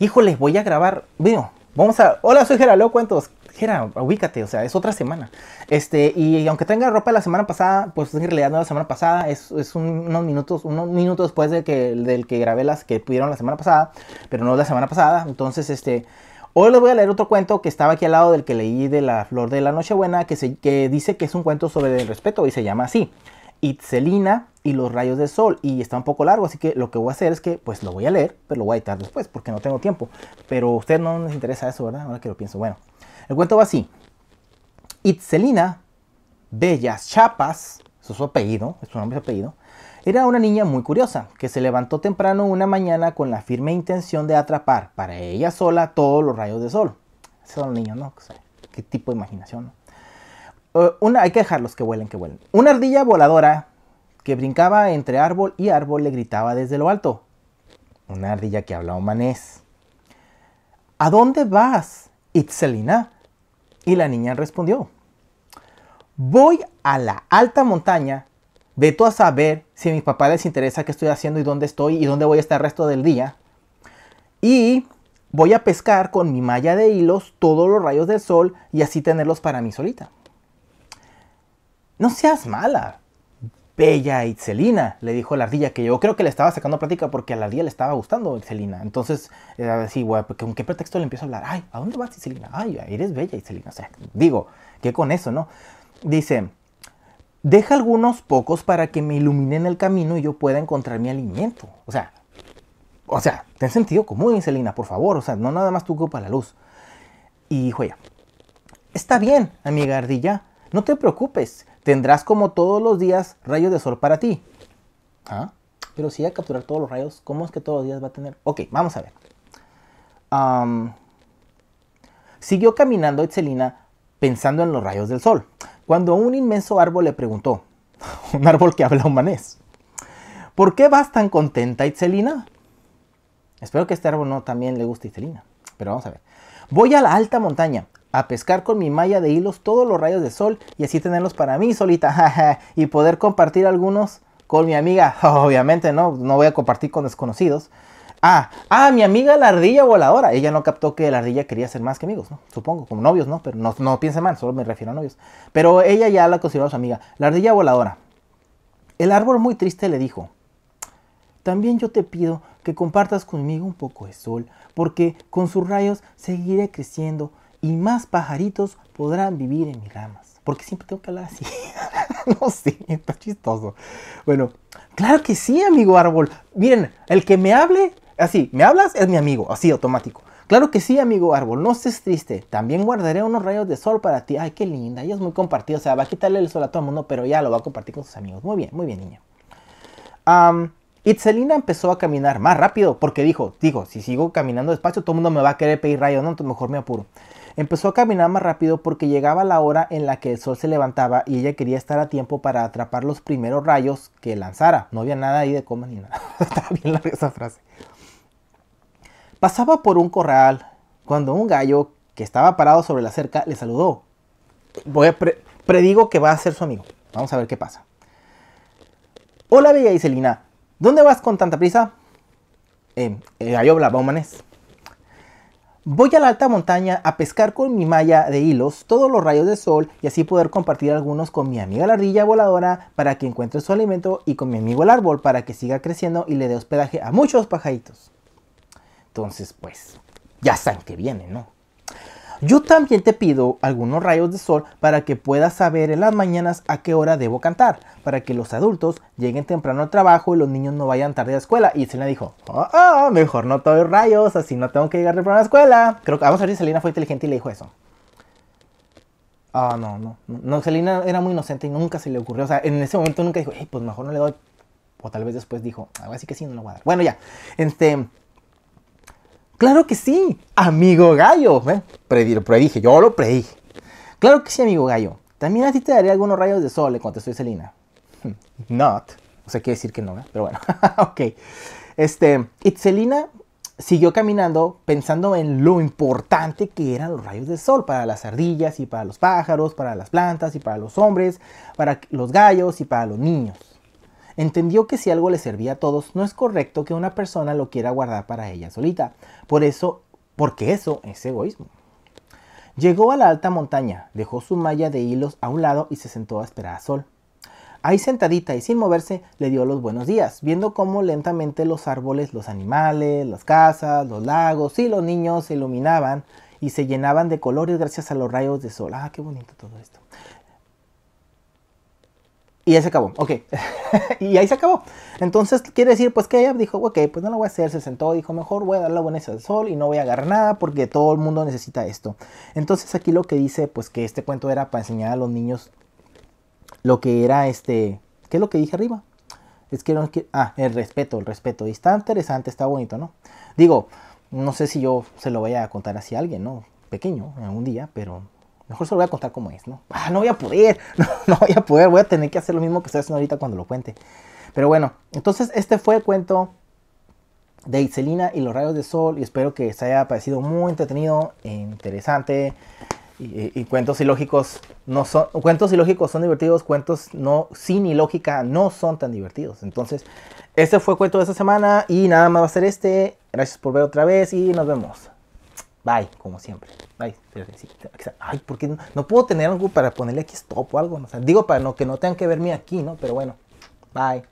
Híjole, voy a grabar, bueno, vamos a, hola, soy ¡Leo cuentos, Gera, ubícate, o sea, es otra semana. Este, y aunque tenga ropa de la semana pasada, pues en realidad no la semana pasada, es, es unos minutos, unos minutos después de que, del que grabé las que pudieron la semana pasada, pero no la semana pasada, entonces, este... Hoy les voy a leer otro cuento que estaba aquí al lado del que leí de La Flor de la Nochebuena, que, se, que dice que es un cuento sobre el respeto y se llama así. Itzelina y los rayos del sol y está un poco largo, así que lo que voy a hacer es que pues lo voy a leer, pero lo voy a editar después porque no tengo tiempo. Pero a usted no les interesa eso, ¿verdad? Ahora que lo pienso. Bueno, el cuento va así. Itzelina Bellas Chapas, su apellido, es su nombre y su apellido, era una niña muy curiosa que se levantó temprano una mañana con la firme intención de atrapar para ella sola todos los rayos del sol. son son niños, ¿no? qué tipo de imaginación, eh, Una, hay que dejarlos que vuelen, que vuelen. Una ardilla voladora que brincaba entre árbol y árbol le gritaba desde lo alto. Una ardilla que hablaba manés. ¿A dónde vas, Itzelina? Y la niña respondió. Voy a la alta montaña. veto a saber si a mis papás les interesa qué estoy haciendo y dónde estoy y dónde voy a estar el resto del día. Y voy a pescar con mi malla de hilos todos los rayos del sol y así tenerlos para mí solita. No seas mala, Bella Itzelina, le dijo la ardilla, que yo creo que le estaba sacando plática porque a la ardilla le estaba gustando Itzelina. Entonces, así, güey, ¿con qué pretexto le empiezo a hablar? Ay, ¿a dónde vas, Itzelina? Ay, eres bella, Itzelina. O sea, digo, ¿qué con eso, no? Dice, deja algunos pocos para que me iluminen el camino y yo pueda encontrar mi alimento. O sea, o sea, ten sentido común, Itzelina, por favor. O sea, no nada más tú ocupas la luz. Y dijo está bien, amiga ardilla, no te preocupes. Tendrás como todos los días rayos de sol para ti. Ah. Pero si hay a capturar todos los rayos, ¿cómo es que todos los días va a tener? Ok, vamos a ver. siguió caminando Itzelina pensando en los rayos del sol, cuando un inmenso árbol le preguntó, un árbol que habla humanés, ¿por qué vas tan contenta Itzelina? Espero que este árbol no también le guste Itzelina, pero vamos a ver. Voy a la alta montaña, a pescar con mi malla de hilos todos los rayos de sol y así tenerlos para mí solita y poder compartir algunos con mi amiga. Obviamente no, no voy a compartir con desconocidos. Ah, ah, mi amiga la ardilla voladora. Ella no captó que la ardilla quería ser más que amigos, Supongo, como novios, ¿no? Pero no, no piense mal, solo me refiero a novios. Pero ella ya la consideró su amiga. La ardilla voladora. El árbol muy triste le dijo, también yo te pido que compartas conmigo un poco de sol, porque con sus rayos seguiré creciendo y más pajaritos podrán vivir en mis ramas. Porque siempre tengo que hablar así. no sé, está chistoso. Bueno, claro que sí, amigo árbol. Miren, el que me hable, así, me hablas es mi amigo, así automático. Claro que sí, amigo árbol, no estés triste. También guardaré unos rayos de sol para ti. Ay, qué linda, ella es muy compartida. O sea, va a quitarle el sol a todo el mundo, pero ya lo va a compartir con sus amigos. Muy bien, muy bien, niña. Y Itzelina empezó a caminar más rápido porque dijo, digo, si sigo caminando despacio, todo el mundo me va a querer pedir rayos, no, entonces mejor me apuro. Empezó a caminar más rápido porque llegaba la hora en la que el sol se levantaba y ella quería estar a tiempo para atrapar los primeros rayos que lanzara. No había nada ahí de coma ni nada. Estaba bien larga esa frase. Pasaba por un corral cuando un gallo que estaba parado sobre la cerca le saludó. Voy a predigo que va a ser su amigo. Vamos a ver qué pasa. Hola, bella Iselina. ¿Dónde vas con tanta prisa? el em, gallo eh, hablaba Voy a la alta montaña a pescar con mi malla de hilos todos los rayos de sol y así poder compartir algunos con mi amiga la ardilla voladora para que encuentre su alimento y con mi amigo el árbol para que siga creciendo y le dé hospedaje a muchos pajaritos. Entonces, pues, ya saben que viene, ¿no? Yo también te pido algunos rayos de sol para que puedas saber en las mañanas a qué hora debo cantar, para que los adultos lleguen temprano al trabajo y los niños no vayan tarde a la escuela. Y Selena dijo, oh, mejor no te doy rayos, así no tengo que llegar temprano a la escuela. Creo que ah, vamos a ver si Selena fue inteligente y le dijo eso. Ah, no, no, no. Selena era muy inocente y nunca se le ocurrió. O sea, en ese momento nunca dijo, hey, pues mejor no le doy. O tal vez después dijo, algo ah, así que sí, no lo voy a dar. Bueno, ya. Este, Claro que sí, amigo gallo. ¿eh? predije, yo lo predije. Claro que sí, amigo gallo. También así te daré algunos rayos de sol, le contestó Celina. Not. O sea, quiere decir que no, ¿eh? pero bueno. ok. Este, Itzelina siguió caminando pensando en lo importante que eran los rayos de sol para las ardillas y para los pájaros, para las plantas y para los hombres, para los gallos y para los niños. Entendió que si algo le servía a todos, no es correcto que una persona lo quiera guardar para ella solita. Por eso, porque eso es egoísmo. Llegó a la alta montaña, dejó su malla de hilos a un lado y se sentó a esperar a sol. Ahí sentadita y sin moverse, le dio los buenos días, viendo cómo lentamente los árboles, los animales, las casas, los lagos y los niños se iluminaban y se llenaban de colores gracias a los rayos de sol. Ah, qué bonito todo esto. Y ahí se acabó, ok. y ahí se acabó. Entonces quiere decir pues que ella dijo, ok, pues no lo voy a hacer, se sentó, dijo, mejor voy a dar la buena del sol y no voy a agarrar nada porque todo el mundo necesita esto. Entonces aquí lo que dice pues que este cuento era para enseñar a los niños lo que era este, ¿qué es lo que dije arriba? Es que ah, el respeto, el respeto. Y está interesante, está bonito, ¿no? Digo, no sé si yo se lo voy a contar así a alguien, ¿no? Pequeño, algún día, pero Mejor se lo voy a contar como es, ¿no? Ah, no voy a poder, no, voy a poder, voy a tener que hacer lo mismo que estoy haciendo ahorita cuando lo cuente. Pero bueno, entonces este fue el cuento de Itzelina y los rayos de sol y espero que se haya parecido muy entretenido, e interesante. Y, y, cuentos ilógicos no son cuentos ilógicos son divertidos, cuentos no sin ilógica no son tan divertidos. Entonces, este fue el cuento de esta semana y nada más va a ser este. Gracias por ver otra vez y nos vemos. Bye, como siempre. Bye. Ay, ¿por qué no? puedo tener algo para ponerle aquí stop o algo? O digo para no, que no tengan que verme aquí, ¿no? Pero bueno, bye.